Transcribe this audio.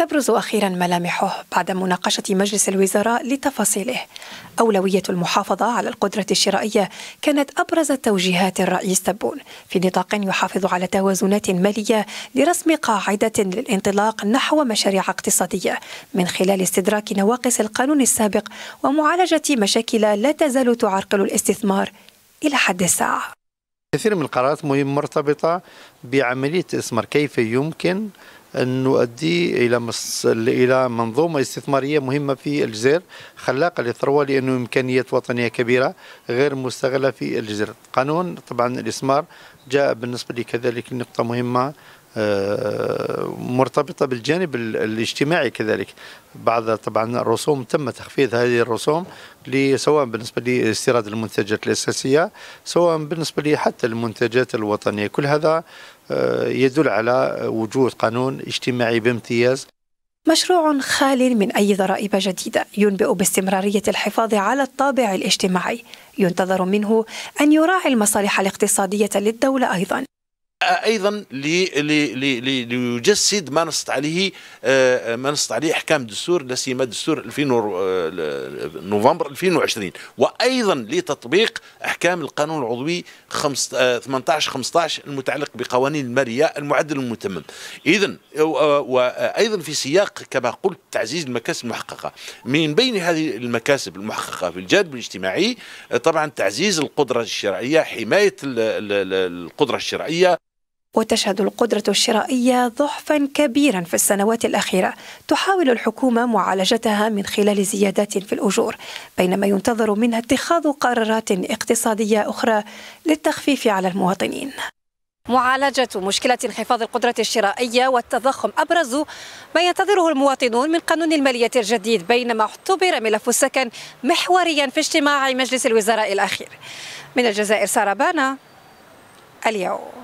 تبرز أخيرا ملامحه بعد مناقشة مجلس الوزراء لتفاصيله أولوية المحافظة على القدرة الشرائية كانت أبرز توجيهات الرئيس تبون في نطاق يحافظ على توازنات مالية لرسم قاعدة للانطلاق نحو مشاريع اقتصادية من خلال استدراك نواقص القانون السابق ومعالجة مشاكل لا تزال تعرقل الاستثمار إلى حد الساعة كثير من القرارات مرتبطة بعملية الاستثمار كيف يمكن أن نؤدي إلى مص... إلى منظومة استثمارية مهمة في الجزائر خلاقة للثروة لأنه إمكانيات وطنية كبيرة غير مستغلة في الجزائر قانون طبعا الإسمار جاء بالنسبة لي كذلك نقطة مهمة آه، مرتبطه بالجانب الاجتماعي كذلك بعض طبعا الرسوم تم تخفيض هذه الرسوم سواء بالنسبه لاستيراد المنتجات الاساسيه سواء بالنسبه لي حتى المنتجات الوطنيه كل هذا آه، يدل على وجود قانون اجتماعي بامتياز مشروع خال من أي ضرائب جديدة ينبئ باستمرارية الحفاظ على الطابع الاجتماعي ينتظر منه أن يراعي المصالح الاقتصادية للدولة أيضا ايضا ليجسد ما نصت عليه آه، آه، ما نصت عليه احكام الدستور لا سيما دستور 2000 آه، نوفمبر 2020 وايضا لتطبيق احكام القانون العضوي 18 15 المتعلق بقوانين الماليه المعدل المتمم اذا وايضا في سياق كما قلت تعزيز المكاسب المحققه من بين هذه المكاسب المحققه في الجانب الاجتماعي طبعا تعزيز القدره الشرعيه حمايه القدره الشرعيه وتشهد القدرة الشرائية ضعفا كبيرا في السنوات الأخيرة تحاول الحكومة معالجتها من خلال زيادات في الأجور بينما ينتظر منها اتخاذ قرارات اقتصادية أخرى للتخفيف على المواطنين معالجة مشكلة انخفاض القدرة الشرائية والتضخم أبرز ما ينتظره المواطنون من قانون المالية الجديد بينما اعتبر ملف السكن محوريا في اجتماع مجلس الوزراء الأخير من الجزائر سارة بانا اليوم